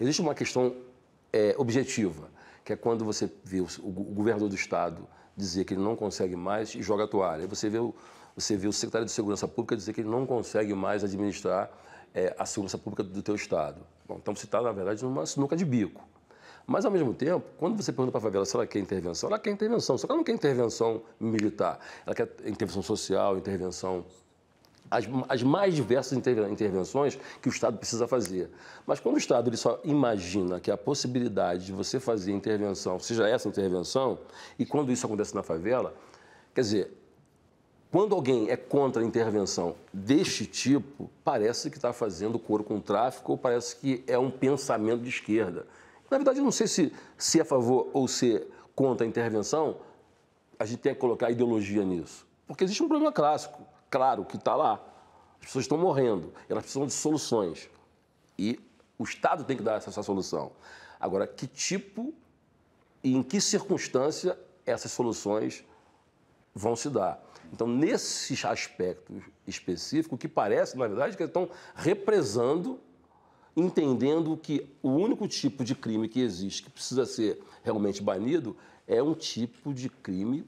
Existe uma questão é, objetiva, que é quando você vê o, o, governador do Estado dizer que ele não consegue mais e joga a toalha. você vê o, você vê o secretário de Segurança Pública dizer que ele não consegue mais administrar é, a segurança pública do teu Estado. Bom, então você está, na verdade, numa sinuca de bico. Mas, ao mesmo tempo, quando você pergunta para a favela se ela quer intervenção, ela quer intervenção, só que ela não quer intervenção militar. Ela quer intervenção social, intervenção as, as mais diversas intervenções que o Estado precisa fazer. Mas quando o Estado ele só imagina que a possibilidade de você fazer intervenção, seja essa intervenção, e quando isso acontece na favela, quer dizer, quando alguém é contra a intervenção deste tipo, parece que está fazendo coro com o tráfico ou parece que é um pensamento de esquerda. Na verdade, eu não sei se, se é a favor ou se é contra a intervenção, a gente tem que colocar ideologia nisso. Porque existe um problema clássico. Claro que está lá. As pessoas estão morrendo, elas precisam de soluções. E o Estado tem que dar essa, essa solução. Agora, que tipo e em que circunstância essas soluções vão se dar? Então, nesses aspectos específicos, que parece, na verdade, é que eles estão represando, entendendo que o único tipo de crime que existe, que precisa ser realmente banido, é um tipo de crime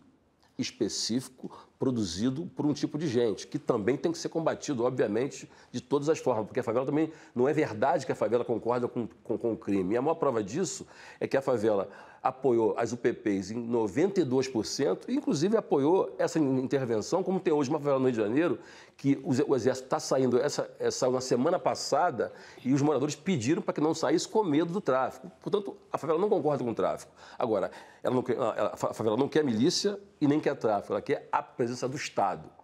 específico produzido por um tipo de gente, que também tem que ser combatido, obviamente, de todas as formas, porque a favela também não é verdade que a favela concorda com, com, com o crime. E a maior prova disso é que a favela apoiou as UPPs em 92%, e inclusive apoiou essa intervenção, como tem hoje uma favela no Rio de Janeiro, que o Exército está saindo, essa, saiu na semana passada, e os moradores pediram para que não saísse com medo do tráfico. Portanto, a favela não concorda com o tráfico. Agora, ela não, a favela não quer milícia e nem quer tráfico, ela quer a presença do Estado.